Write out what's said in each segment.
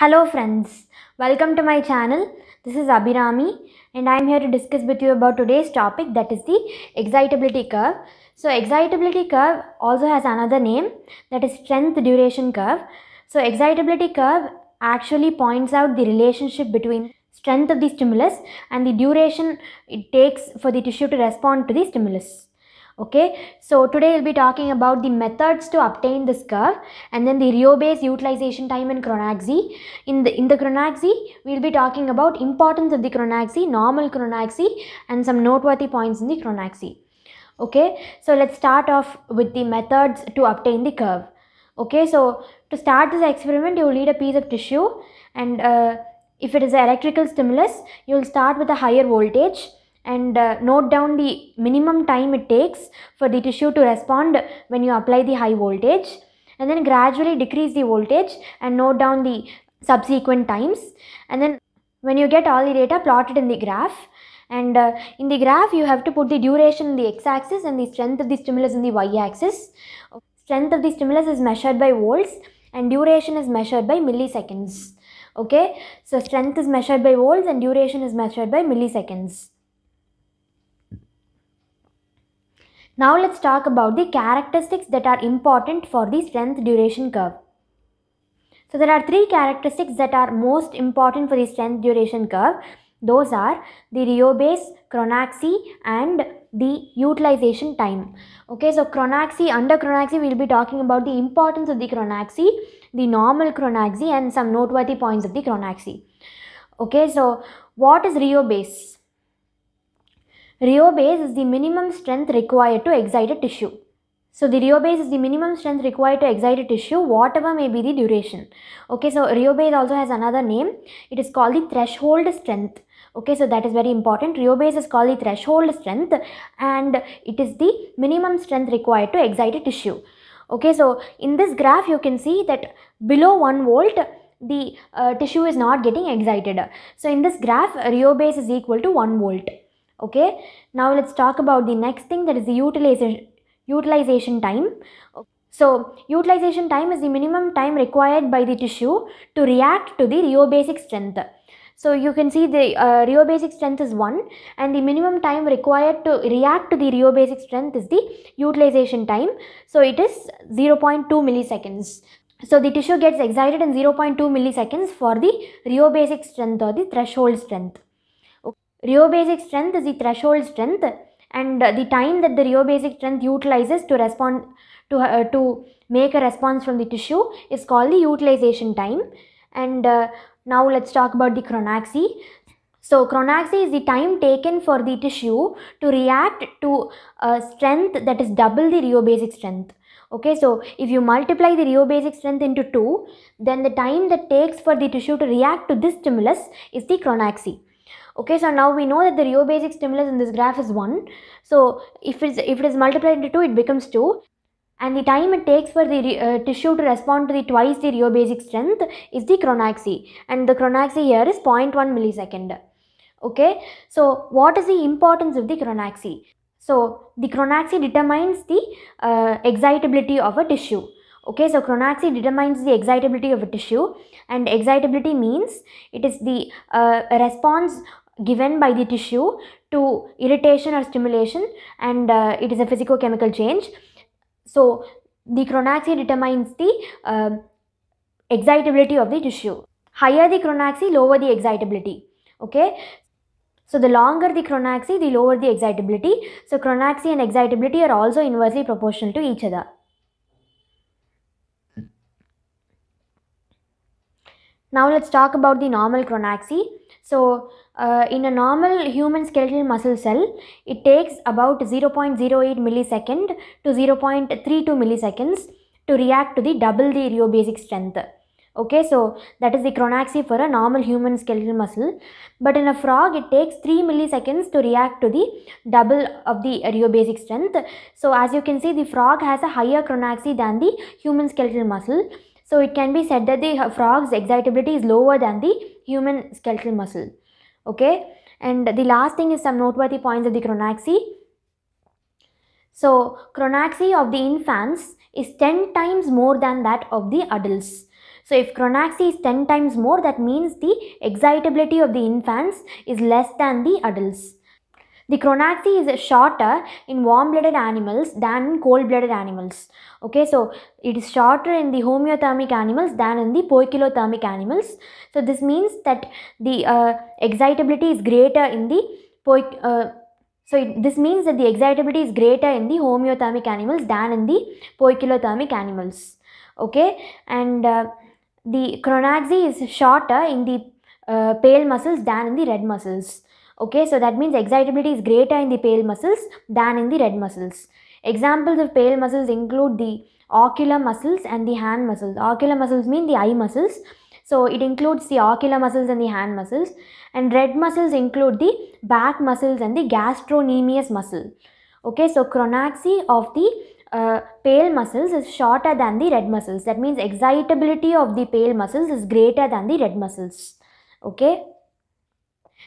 Hello friends, welcome to my channel. This is Abhirami and I am here to discuss with you about today's topic that is the excitability curve. So excitability curve also has another name that is strength duration curve. So excitability curve actually points out the relationship between strength of the stimulus and the duration it takes for the tissue to respond to the stimulus okay so today we'll be talking about the methods to obtain this curve and then the base utilization time in chronaxy in the in the chronaxy we'll be talking about importance of the chronaxy normal chronaxy and some noteworthy points in the chronaxy okay so let's start off with the methods to obtain the curve okay so to start this experiment you will need a piece of tissue and uh, if it is an electrical stimulus you will start with a higher voltage and uh, note down the minimum time it takes for the tissue to respond when you apply the high voltage and then gradually decrease the voltage and note down the subsequent times and then when you get all the data plotted in the graph and uh, in the graph you have to put the duration in the x-axis and the strength of the stimulus in the y-axis. Strength of the stimulus is measured by volts and duration is measured by milliseconds. Okay, so strength is measured by volts and duration is measured by milliseconds. Now let's talk about the characteristics that are important for the strength duration curve. So there are three characteristics that are most important for the strength duration curve. Those are the Rio base, chronaxy and the utilization time. Okay, so chronaxy, under chronaxy we will be talking about the importance of the chronaxy, the normal chronaxy and some noteworthy points of the chronaxy. Okay, so what is Rio base? Rheobase is the minimum strength required to excite a tissue. So the rheobase is the minimum strength required to excite a tissue, whatever may be the duration. Okay, so rheobase also has another name. It is called the threshold strength. Okay, so that is very important. Rheobase is called the threshold strength and it is the minimum strength required to excite a tissue. Okay, so in this graph you can see that below 1 volt the uh, tissue is not getting excited. So in this graph, rheobase is equal to 1 volt okay now let's talk about the next thing that is the utilization utilization time so utilization time is the minimum time required by the tissue to react to the rheobasic strength so you can see the uh, rheobasic strength is 1 and the minimum time required to react to the rheobasic strength is the utilization time. So it is 0.2 milliseconds. So the tissue gets excited in 0.2 milliseconds for the rheobasic strength or the threshold strength. Rheobasic strength is the threshold strength and the time that the rheobasic strength utilizes to respond to, uh, to make a response from the tissue is called the utilization time. And uh, now let's talk about the chronaxy. So chronaxy is the time taken for the tissue to react to a strength that is double the rheobasic strength. Okay, so if you multiply the rheobasic strength into 2, then the time that takes for the tissue to react to this stimulus is the chronaxy okay so now we know that the rheobasic stimulus in this graph is 1 so if it's if it is multiplied into 2 it becomes 2 and the time it takes for the uh, tissue to respond to the twice the rheobasic strength is the chronaxy and the chronaxy here is 0.1 millisecond okay so what is the importance of the chronaxy so the chronaxy determines the uh, excitability of a tissue okay so chronaxy determines the excitability of a tissue and excitability means it is the uh, response given by the tissue to irritation or stimulation and uh, it is a physicochemical change. So the chronaxy determines the uh, excitability of the tissue. Higher the chronaxy, lower the excitability. Okay. So the longer the chronaxy, the lower the excitability. So chronaxy and excitability are also inversely proportional to each other. Now let's talk about the normal chronaxy. So uh, in a normal human skeletal muscle cell, it takes about 0.08 millisecond to 0.32 milliseconds to react to the double the rheobasic strength. Okay, so that is the chronaxy for a normal human skeletal muscle. But in a frog, it takes 3 milliseconds to react to the double of the rheobasic strength. So as you can see, the frog has a higher chronaxy than the human skeletal muscle. So it can be said that the frog's excitability is lower than the human skeletal muscle. Okay. And the last thing is some noteworthy points of the chronaxy. So chronaxy of the infants is 10 times more than that of the adults. So if chronaxy is 10 times more, that means the excitability of the infants is less than the adults. The chronaxie is shorter in warm-blooded animals than in cold-blooded animals. Okay, so it is shorter in the homeothermic animals than in the poikilothermic animals. So this means that the uh, excitability is greater in the poik. Uh, so it, this means that the excitability is greater in the homeothermic animals than in the poikilothermic animals. Okay, and uh, the chronaxie is shorter in the uh, pale muscles than in the red muscles. Okay, so that means excitability is greater in the pale muscles than in the red muscles. Examples of pale muscles include the ocular muscles and the hand muscles. Ocular muscles mean the eye muscles. So it includes the ocular muscles and the hand muscles. And red muscles include the back muscles and the gastrocnemius muscle. Okay, so chronaxy of the uh, pale muscles is shorter than the red muscles. That means excitability of the pale muscles is greater than the red muscles. Okay.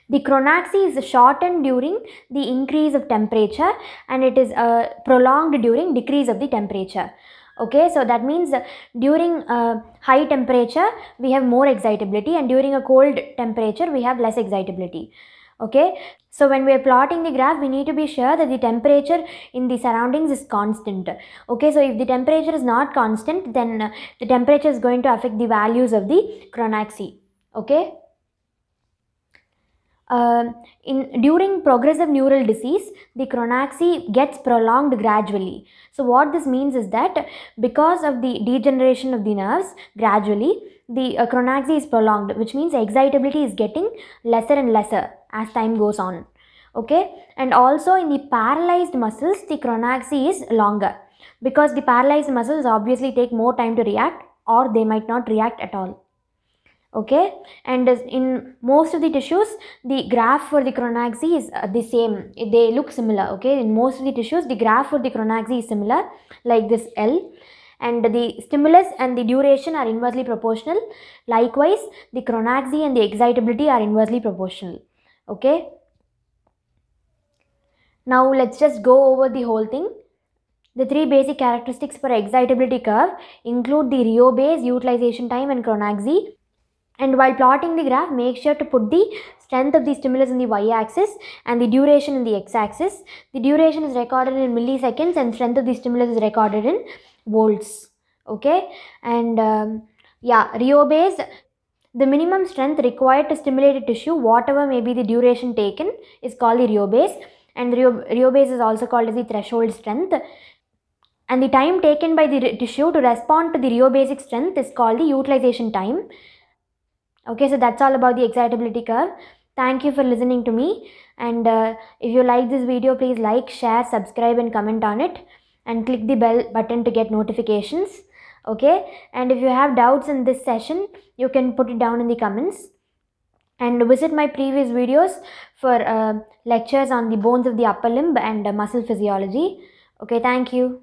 The chronaxis is shortened during the increase of temperature and it is uh, prolonged during decrease of the temperature. Okay, so that means during a uh, high temperature we have more excitability and during a cold temperature we have less excitability. Okay, so when we are plotting the graph we need to be sure that the temperature in the surroundings is constant. Okay, so if the temperature is not constant then the temperature is going to affect the values of the chronaxis. Okay. Um, in during progressive neural disease the chronaxy gets prolonged gradually so what this means is that because of the degeneration of the nerves gradually the uh, chronaxy is prolonged which means excitability is getting lesser and lesser as time goes on okay and also in the paralyzed muscles the chronaxy is longer because the paralyzed muscles obviously take more time to react or they might not react at all okay and in most of the tissues the graph for the crown is uh, the same they look similar okay in most of the tissues the graph for the crown is similar like this L and the stimulus and the duration are inversely proportional likewise the crown and the excitability are inversely proportional okay now let's just go over the whole thing the three basic characteristics for excitability curve include the rheobase, utilization time and chronaxy. And while plotting the graph, make sure to put the strength of the stimulus in the y-axis and the duration in the x-axis. The duration is recorded in milliseconds and strength of the stimulus is recorded in volts. Okay. And um, yeah, reobays, the minimum strength required to stimulate a tissue, whatever may be the duration taken, is called the reobase. And the reobase is also called as the threshold strength and the time taken by the tissue to respond to the rheobasic strength is called the utilization time okay so that's all about the excitability curve thank you for listening to me and uh, if you like this video please like share subscribe and comment on it and click the bell button to get notifications okay and if you have doubts in this session you can put it down in the comments and visit my previous videos for uh, lectures on the bones of the upper limb and uh, muscle physiology okay thank you